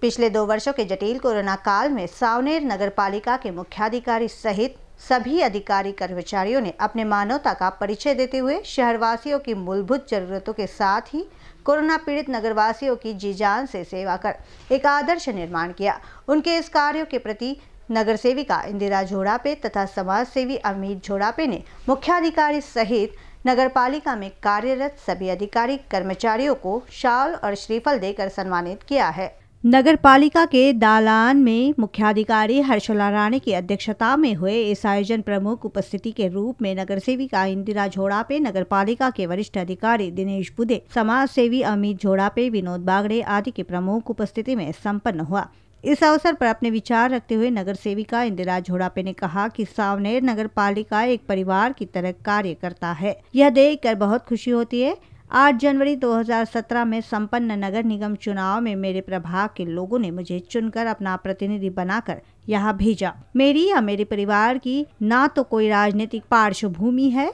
पिछले दो वर्षों के जटिल कोरोना काल में सावनेर नगर पालिका के मुख्याधिकारी सहित सभी अधिकारी कर्मचारियों ने अपने मानवता का परिचय देते हुए शहरवासियों की मूलभूत जरूरतों के साथ ही कोरोना पीड़ित नगरवासियों की जी जान से सेवा कर एक आदर्श निर्माण किया उनके इस कार्यों के प्रति नगर सेविका इंदिरा झोड़ापे तथा समाज सेवी अमित झोड़ापे ने मुख्याधिकारी सहित नगर पालिका में कार्यरत सभी अधिकारी कर्मचारियों को शाल और श्रीफल देकर सम्मानित किया है नगर पालिका के दालान में मुख्याधिकारी हर्षला राणे की अध्यक्षता में हुए इस आयोजन प्रमुख उपस्थिति के रूप में नगर सेविका इंदिरा झोड़ापे नगर पालिका के वरिष्ठ अधिकारी दिनेश बुदे समाज सेवी अमित झोड़ापे विनोद बागड़े आदि की प्रमुख उपस्थिति में संपन्न हुआ इस अवसर पर अपने विचार रखते हुए नगर सेविका इंदिरा झोड़ापे ने कहा कि सावनेर नगर पालिका एक परिवार की तरह कार्य करता है यह देख कर बहुत खुशी होती है 8 जनवरी 2017 में संपन्न नगर निगम चुनाव में मेरे प्रभाग के लोगों ने मुझे चुनकर अपना प्रतिनिधि बनाकर यहाँ भेजा मेरी या मेरे परिवार की ना तो कोई राजनीतिक पार्श्वभूमि है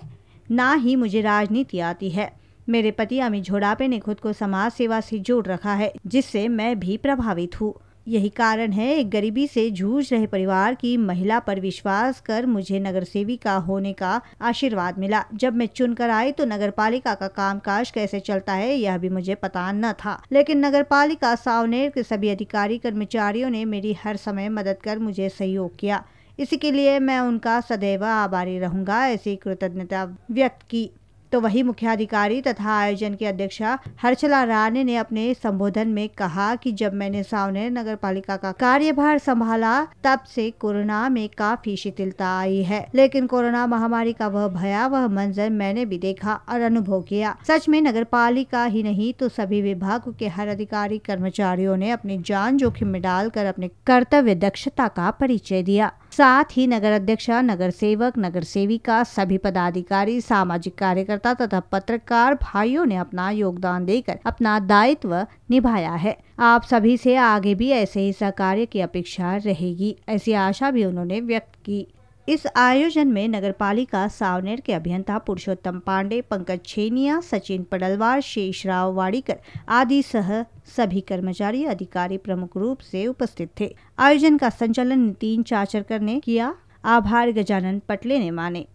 ना ही मुझे राजनीति आती है मेरे पति अमित झोड़ापे ने खुद को समाज सेवा से जोड़ रखा है जिससे मैं भी प्रभावित हूँ यही कारण है एक गरीबी से जूझ रहे परिवार की महिला पर विश्वास कर मुझे नगर सेविका होने का आशीर्वाद मिला जब मैं चुनकर आई तो नगर पालिका का काम काज कैसे चलता है यह भी मुझे पता न था लेकिन नगर पालिका सावनेर के सभी अधिकारी कर्मचारियों ने मेरी हर समय मदद कर मुझे सहयोग किया इसी के लिए मैं उनका सदैव आभारी रहूंगा ऐसी कृतज्ञता व्यक्त की तो वही मुख्याधिकारी तथा आयोजन के अध्यक्षा हर्षला राणे ने अपने संबोधन में कहा कि जब मैंने सावनेर नगर पालिका का कार्यभार संभाला तब से कोरोना में काफी शिथिलता आई है लेकिन कोरोना महामारी का वह भयावह मंजर मैंने भी देखा और अनुभव किया सच में नगर पालिका ही नहीं तो सभी विभाग के हर अधिकारी कर्मचारियों ने अपनी जान जोखिम में डालकर अपने कर्तव्य दक्षता का परिचय दिया साथ ही नगर अध्यक्ष नगर सेवक नगर सेविका सभी पदाधिकारी सामाजिक कार्यकर्ता तथा पत्रकार भाइयों ने अपना योगदान देकर अपना दायित्व निभाया है आप सभी से आगे भी ऐसे ही सहकार्य की अपेक्षा रहेगी ऐसी आशा भी उन्होंने व्यक्त की इस आयोजन में नगरपालिका सावनेर के अभियंता पुरुषोत्तम पांडे पंकज छेनिया सचिन पडलवार शेष राव वाड़ीकर आदि सह सभी कर्मचारी अधिकारी प्रमुख रूप से उपस्थित थे आयोजन का संचालन नितिन चाचरकर ने किया आभार गजानन पटले ने माने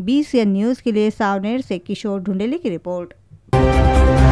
बी न्यूज के लिए सावनेर से किशोर ढुंडेले की रिपोर्ट